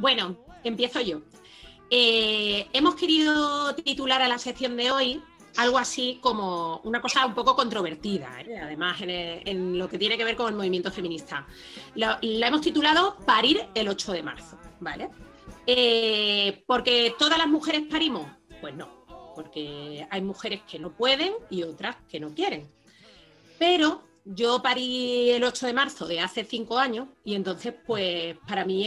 Bueno, empiezo yo. Eh, hemos querido titular a la sección de hoy algo así como una cosa un poco controvertida, ¿eh? además en, lo que tiene que ver con el movimiento feminista. La, hemos titulado Parir el 8 de marzo, ¿vale? Eh, ¿Porque todas las mujeres parimos? Pues no, porque hay mujeres que no pueden y otras que no quieren. Pero yo parí el 8 de marzo de hace cinco años y entonces, pues para mí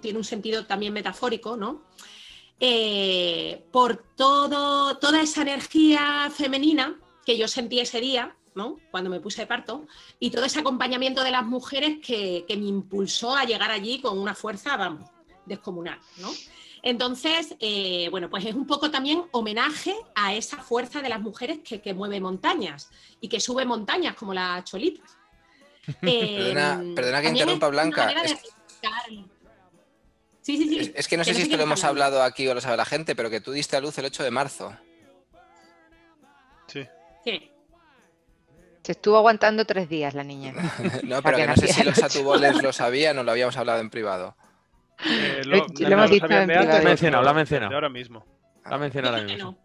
tiene un sentido también metafórico, ¿no? Eh, por todo, toda esa energía femenina que yo sentí ese día, ¿no? cuando me puse de parto, y todo ese acompañamiento de las mujeres que, que me impulsó a llegar allí con una fuerza, vamos, descomunal. ¿no? Entonces, eh, bueno, pues es un poco también homenaje a esa fuerza de las mujeres que, mueve montañas y que sube montañas como las cholitas. Em, perdona, que interrumpa, Blanca. Es... que no sé si esto lo hemos hablado aquí o lo sabe la gente, pero que tú diste a luz el 8 de marzo. Sí. Se estuvo aguantando tres días la niña. no, pero que, no sé si los atuboles lo sabían o lo habíamos hablado en privado lo, ha mencionado. ahora mismo. ha mencionado ahora mismo.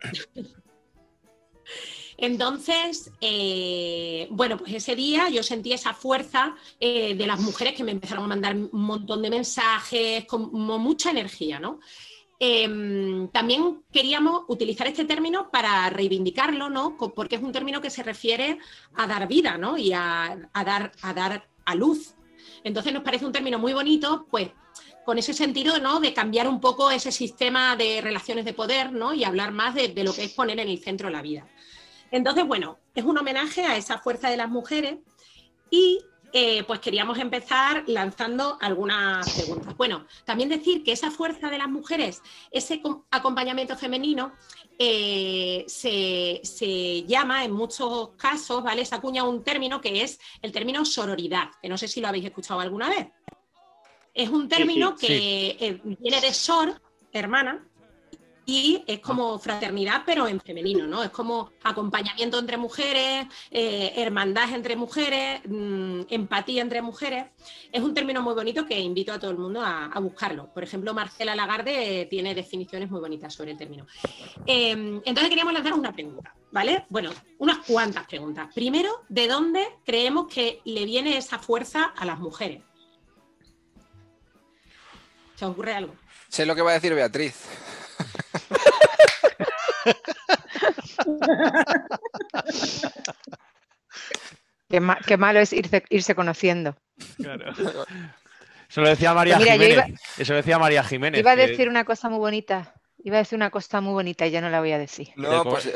Entonces, eh, bueno, pues ese día yo sentí esa fuerza eh, de las mujeres que me empezaron a mandar un montón de mensajes, como mucha energía, ¿no? Em, también queríamos utilizar este término para reivindicarlo, ¿no? Porque es un término que se refiere a dar vida, ¿no? Y a, dar, a dar a luz. Entonces nos parece un término muy bonito, pues con ese sentido de cambiar un poco ese sistema de relaciones de poder y hablar más de, lo que es poner en el centro la vida. Entonces, bueno, es un homenaje a esa fuerza de las mujeres y eh, pues queríamos empezar lanzando algunas preguntas. Bueno, también decir que esa fuerza de las mujeres, ese acompañamiento femenino, eh, se, se, llama en muchos casos, ¿vale? Se acuña un término que es el término sororidad, que no sé si lo habéis escuchado alguna vez. Es un término que eh, viene de sor, hermana, y es como fraternidad, pero en femenino, ¿no? Es como acompañamiento entre mujeres, eh, hermandad entre mujeres, mm, empatía entre mujeres. Es un término muy bonito que invito a todo el mundo a, buscarlo. Por ejemplo, Marcela Lagarde eh, tiene definiciones muy bonitas sobre el término. Em, entonces queríamos lanzar una pregunta, ¿vale? Bueno, unas cuantas preguntas. Primero, ¿de dónde creemos que le viene esa fuerza a las mujeres? ¿Se ocurre algo? Sé lo que va a decir Beatriz. Qué, malo es irse, conociendo. Claro. Eso lo decía María pues Jiménez. Iba, a decir una cosa muy bonita. Iba a decir una cosa muy bonita y ya no la voy a decir. No, pues, eh,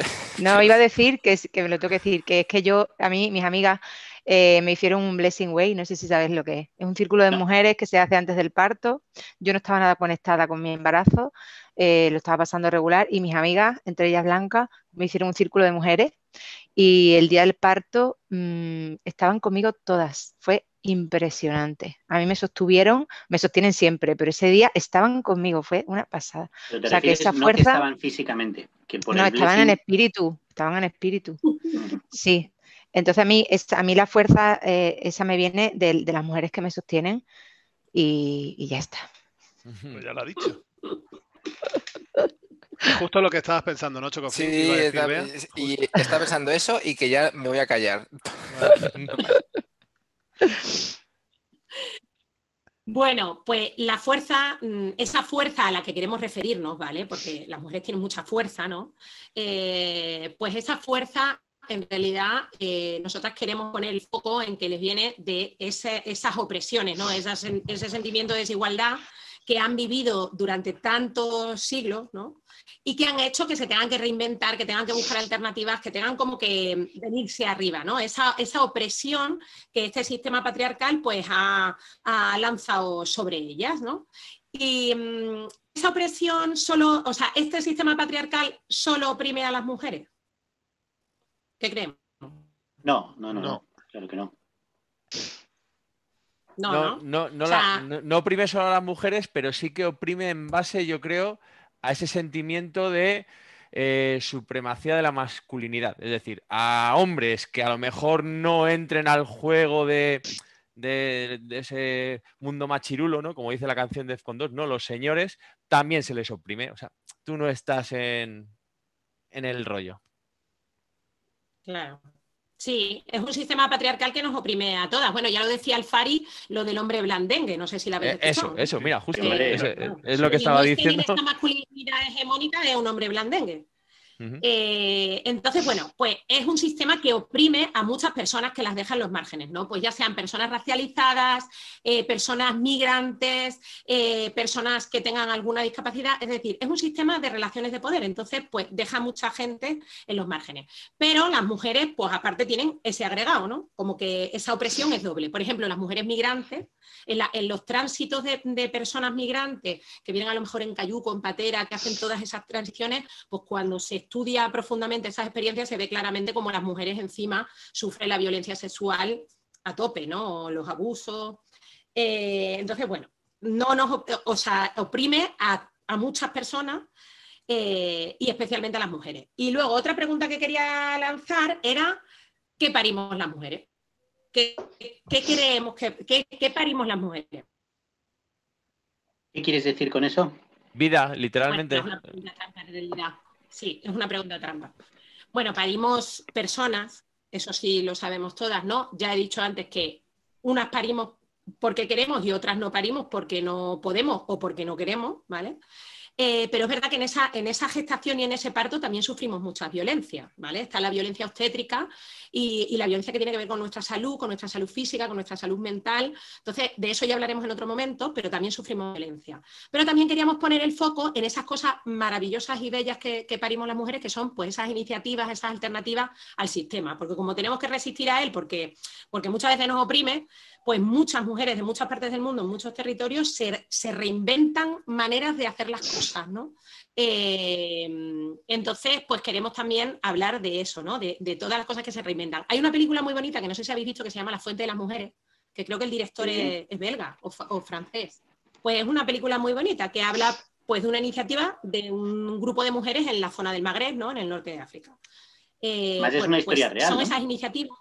iba a decir que, que me lo tengo que decir, que es que yo, a mí, mis amigas, eh, me hicieron un blessing way, no sé si sabes lo que es. Es un círculo de mujeres que se hace antes del parto. Yo no estaba nada conectada con mi embarazo, eh, lo estaba pasando regular y mis amigas, entre ellas Blanca, me hicieron un círculo de mujeres y el día del parto mm, estaban conmigo todas. Fue impresionante. A mí me sostuvieron, me sostienen siempre, pero ese día estaban conmigo, fue una pasada. o sea, que esa fuerza... No estaban físicamente. Que estaban en espíritu, estaban en espíritu. Sí, entonces a mí, es, a mí la fuerza eh, esa me viene de, las mujeres que me sostienen y, ya está. Pues ya lo ha dicho. Justo lo que estabas pensando, ¿no, Sí, está, y estaba pensando eso y que ya me voy a callar. Bueno, pues la fuerza, mm, esa fuerza a la que queremos referirnos, ¿vale? Porque las mujeres tienen mucha fuerza, ¿no? Eh, pues esa fuerza en realidad eh, nosotras queremos poner el foco en que les viene de esas opresiones, ese sentimiento de desigualdad que han vivido durante tantos siglos y que han hecho que se tengan que reinventar, que tengan que buscar alternativas, que tengan como que venirse arriba, ¿no? Esa, opresión que este sistema patriarcal pues ha, lanzado sobre ellas, ¿no? Y mm, esa opresión solo, o sea, este sistema patriarcal solo oprime a las mujeres. ¿Qué creen? No, no, no, no. claro que no. No, no, no, oprime solo a las mujeres, pero sí que oprime en base, yo creo, a ese sentimiento de eh, supremacía de la masculinidad. Es decir, a hombres que a lo mejor no entren al juego de, ese mundo machirulo, ¿no? Como dice la canción de Fcon 2, ¿no? Los señores también se les oprime. O sea, tú no estás en, en el rollo. Claro. Sí, es un sistema patriarcal que nos oprime a todas. Bueno, ya lo decía Alfari, lo del hombre blandengue, no sé si la habéis eh, Eso, eso, mira, justo, eh, es, lo que estaba diciendo. Esta masculinidad hegemónica de un hombre blandengue. Eh, entonces, bueno, pues es un sistema que oprime a muchas personas que las dejan en los márgenes, ¿no? Pues ya sean personas racializadas, eh, personas migrantes, eh, personas que tengan alguna discapacidad, es decir, es un sistema de relaciones de poder, entonces, pues deja mucha gente en los márgenes. Pero las mujeres, pues aparte tienen ese agregado, ¿no? Como que esa opresión es doble. Por ejemplo, las mujeres migrantes, en, los tránsitos de personas migrantes que vienen a lo mejor en cayuco, en patera, que hacen todas esas transiciones, pues cuando se estudia profundamente esas experiencias se ve claramente como las mujeres encima sufren la violencia sexual a tope, ¿no? Los abusos. Eh, entonces, bueno, no nos, oprime a, muchas personas eh, y especialmente a las mujeres. Y luego otra pregunta que quería lanzar era, ¿qué parimos las mujeres? ¿Qué, creemos que qué, parimos las mujeres? ¿Qué quieres decir con eso? Vida, literalmente. Sí, es una pregunta trampa. Bueno, parimos personas, eso sí lo sabemos todas, ¿no? Ya he dicho antes que unas parimos porque queremos y otras no parimos porque no podemos o porque no queremos, ¿vale? Eh, pero es verdad que en esa, en esa gestación y en ese parto también sufrimos muchas violencias, ¿vale? Está la violencia obstétrica y, la violencia que tiene que ver con nuestra salud, con nuestra salud física, con nuestra salud mental. Entonces, de eso ya hablaremos en otro momento, pero también sufrimos violencia. Pero también queríamos poner el foco en esas cosas maravillosas y bellas que, parimos las mujeres, que son pues esas iniciativas, esas alternativas al sistema, porque como tenemos que resistir a él, porque, porque muchas veces nos oprime, pues muchas mujeres de muchas partes del mundo, en muchos territorios, se reinventan maneras de hacer las cosas. Em, entonces, pues queremos también hablar de eso, De, todas las cosas que se reinventan. Hay una película muy bonita que no sé si habéis visto que se llama La Fuente de las Mujeres, que creo que el director es, belga o, francés. Pues es una película muy bonita que habla pues de una iniciativa de un grupo de mujeres en la zona del Magreb, En el norte de África. Eh, pues, son esas iniciativas.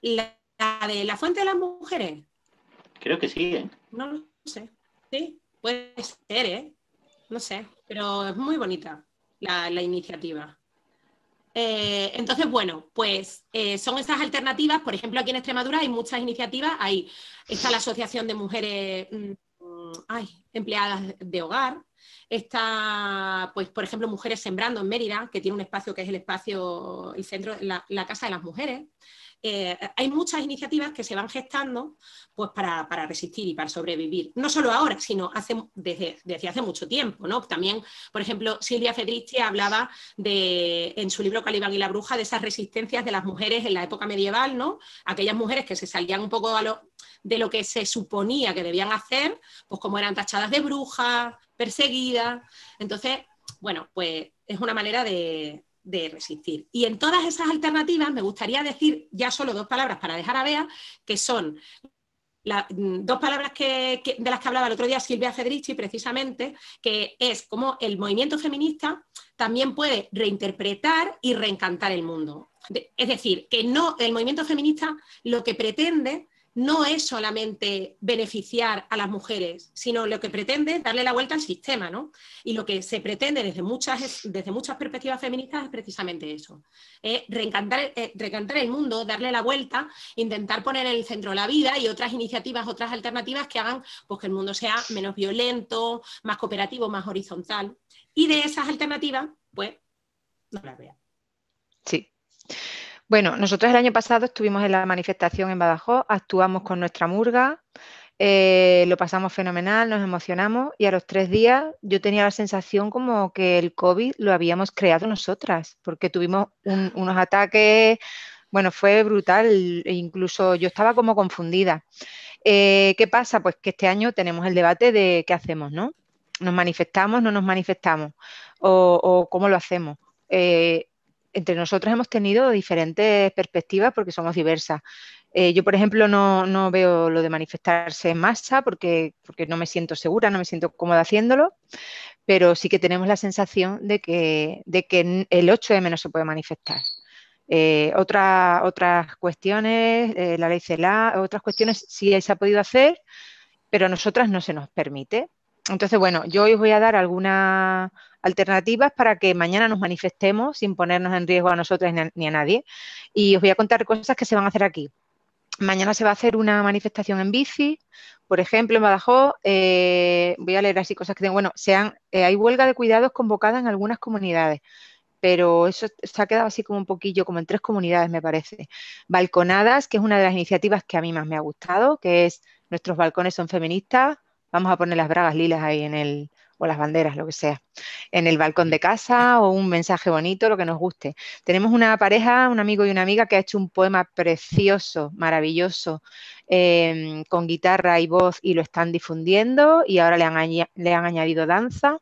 La, la, de la fuente de las mujeres. Creo que sí, ¿eh? No lo sé. Sí, puede ser, ¿eh? no sé, pero es muy bonita la, iniciativa. Eh, entonces, bueno, pues eh, son esas alternativas. Por ejemplo, aquí en Extremadura hay muchas iniciativas. Ahí está la Asociación de Mujeres mm, Empleadas de Hogar. Está, pues, por ejemplo, Mujeres Sembrando en Mérida, que tiene un espacio que es el espacio, el centro, la, la Casa de las Mujeres. Eh, hay muchas iniciativas que se van gestando pues, para, resistir y para sobrevivir. No solo ahora, sino desde, hace mucho tiempo. ¿no? También, por ejemplo, Silvia Fedristi hablaba de, en su libro Calibán y la Bruja de esas resistencias de las mujeres en la época medieval, ¿no? aquellas mujeres que se salían un poco de lo que se suponía que debían hacer, pues como eran tachadas de brujas, perseguidas. Entonces, bueno, pues es una manera de, de resistir. Y en todas esas alternativas me gustaría decir ya solo dos palabras para dejar a Bea, que son mm, dos palabras que, de las que hablaba el otro día Silvia Cedrici precisamente, que es como el movimiento feminista también puede reinterpretar y reencantar el mundo. es decir, que no el movimiento feminista lo que pretende no es solamente beneficiar a las mujeres, sino lo que pretende es darle la vuelta al sistema, ¿no? Y lo que se pretende desde muchas, desde muchas perspectivas feministas es precisamente eso, reencantar, el mundo, darle la vuelta, intentar poner en el centro la vida y otras iniciativas, otras alternativas que hagan pues, que el mundo sea menos violento, más cooperativo, más horizontal. Y de esas alternativas, pues, no las vea. Sí. Bueno, nosotros el año pasado estuvimos en la manifestación en Badajoz, actuamos con nuestra murga, eh, lo pasamos fenomenal, nos emocionamos y a los tres días yo tenía la sensación como que el COVID lo habíamos creado nosotras, porque tuvimos unos ataques, bueno, fue brutal, e incluso yo estaba como confundida. Eh, ¿Qué pasa? Pues que este año tenemos el debate de qué hacemos, ¿no? ¿Nos manifestamos, no nos manifestamos? ¿O, cómo lo hacemos? Eh, entre nosotros hemos tenido diferentes perspectivas porque somos diversas. Eh, yo, por ejemplo, no, veo lo de manifestarse en masa porque, porque no me siento segura, no me siento cómoda haciéndolo, pero sí que tenemos la sensación de que, de que el 8M no se puede manifestar. Eh, otras cuestiones, eh, la ley CELA, otras cuestiones sí se ha podido hacer, pero a nosotras no se nos permite. Entonces, bueno, yo hoy os voy a dar alguna, alternativas para que mañana nos manifestemos sin ponernos en riesgo a nosotras ni a, nadie. Y os voy a contar cosas que se van a hacer aquí. Mañana se va a hacer una manifestación en bici, por ejemplo, en Badajoz, eh, voy a leer así cosas que tengo. Bueno, sean, eh, hay huelga de cuidados convocada en algunas comunidades, pero eso se ha quedado así como un poquillo, como en tres comunidades, me parece. Balconadas, que es una de las iniciativas que a mí más me ha gustado, que es nuestros balcones son feministas, vamos a poner las bragas lilas ahí en el o las banderas, lo que sea, en el balcón de casa o un mensaje bonito, lo que nos guste. Tenemos una pareja, un amigo y una amiga que ha hecho un poema precioso, maravilloso, em, con guitarra y voz y lo están difundiendo y ahora le han, añadido danza.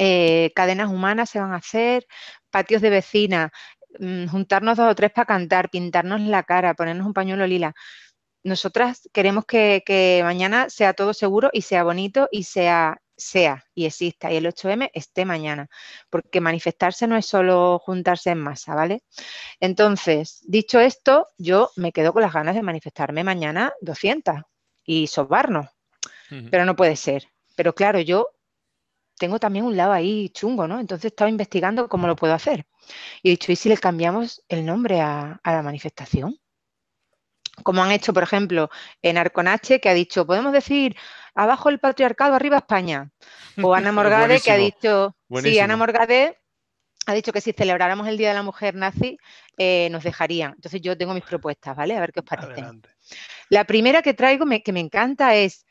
Eh, cadenas humanas se van a hacer, patios de vecina, mm, juntarnos dos o tres para cantar, pintarnos la cara, ponernos un pañuelo lila nosotras queremos que, mañana sea todo seguro y sea bonito y sea sea y exista y el 8M esté mañana, porque manifestarse no es solo juntarse en masa, ¿vale? Entonces, dicho esto, yo me quedo con las ganas de manifestarme mañana 200 y sobarnos, pero no puede ser. Pero claro, yo tengo también un lado ahí chungo, ¿no? Entonces estaba investigando cómo lo puedo hacer. Y he dicho, ¿y si le cambiamos el nombre a, a la manifestación? Como han hecho, por ejemplo, en Arconache, que ha dicho, podemos decir abajo el patriarcado, arriba España. O Ana Morgade, que ha dicho, sí, Ana Morgade ha dicho que si celebráramos el Día de la Mujer Nazi, eh, nos dejarían. Entonces yo tengo mis propuestas, ¿vale? A ver qué os parece. La primera que traigo, que me encanta, es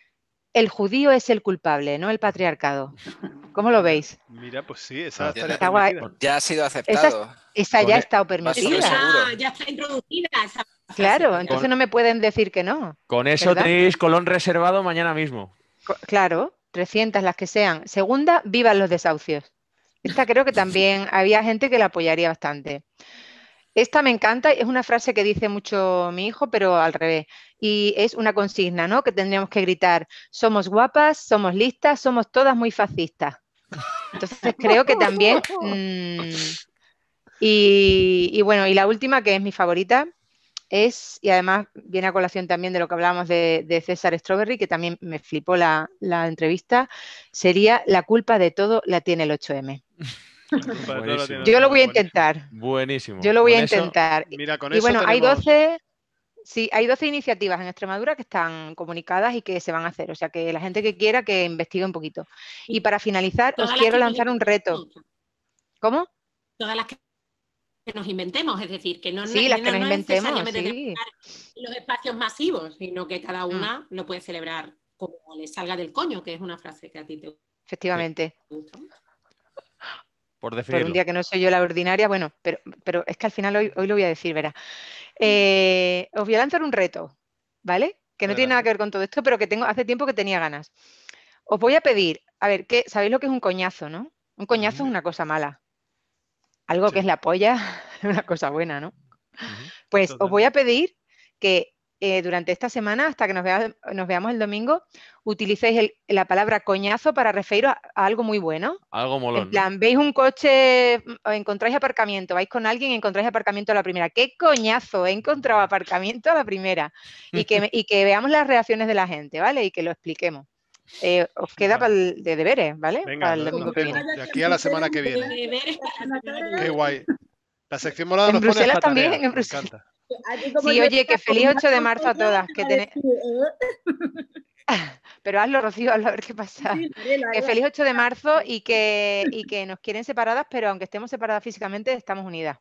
el judío es el culpable, no el patriarcado. ¿Cómo lo veis? Mira, pues sí, esa ya, ya ha sido aceptado. Esa, ya ha estado permitida. Ah, ya está introducida. Claro, entonces no me pueden decir que no. Con eso tenéis colón reservado mañana mismo claro, 300 las que sean. Segunda, vivan los desahucios. Esta creo que también había gente que la apoyaría bastante. Esta me encanta, es una frase que dice mucho mi hijo, pero al revés. Y es una consigna, ¿no? Que tendríamos que gritar, somos guapas, somos listas, somos todas muy fascistas. Entonces creo que también... Mm, y bueno, y la última, que es mi favorita, es, y además viene a colación también de lo que hablábamos de, César Strawberry, que también me flipó la, entrevista, sería la culpa de todo la tiene el 8M. Yo lo voy a intentar. Buenísimo. Yo lo voy a intentar. y bueno, hay 12... Sí, hay 12 iniciativas en Extremadura que están comunicadas y que se van a hacer. O sea, que la gente que quiera que investigue un poquito. Y para finalizar, os quiero lanzar un reto. ¿Cómo? Todas las que que nos inventemos, es decir, que no, sí, no, los espacios masivos, sino que cada mm. una lo puede celebrar como le salga del coño, que es una frase que a ti te gusta. Efectivamente. Por, definir. Por un día que no soy yo la ordinaria, bueno, pero, pero es que al final hoy, lo voy a decir, verá. Eh, os voy a lanzar un reto, ¿vale? Que no tiene nada que ver con todo esto, pero que tengo hace tiempo que tenía ganas. Os voy a pedir, a ver, ¿qué, ¿sabéis lo que es un coñazo, no? Un coñazo es una cosa mala algo que es la polla, una cosa buena, ¿no? Pues os voy a pedir que eh, durante esta semana, hasta que nos, veamos el domingo, utilicéis la palabra coñazo para referiros a, algo muy bueno. Algo molón. plan, veis un coche, mm, encontráis aparcamiento, vais con alguien y encontráis aparcamiento a la primera. ¡Qué coñazo! He encontrado aparcamiento a la primera. Y que, y que veamos las reacciones de la gente, ¿vale? Y que lo expliquemos. Eh, os queda para el de deberes, ¿vale? Venga, para el De aquí a la semana que viene. Qué guay. La sección morada nos Bruselas pone también, en Bruselas. Sí, oye, que feliz 8 de marzo a todas. ¿eh? Pero hazlo, Rocío, hazlo a ver qué pasa. que feliz 8 de marzo y que, y que nos quieren separadas, pero aunque estemos separadas físicamente, estamos unidas.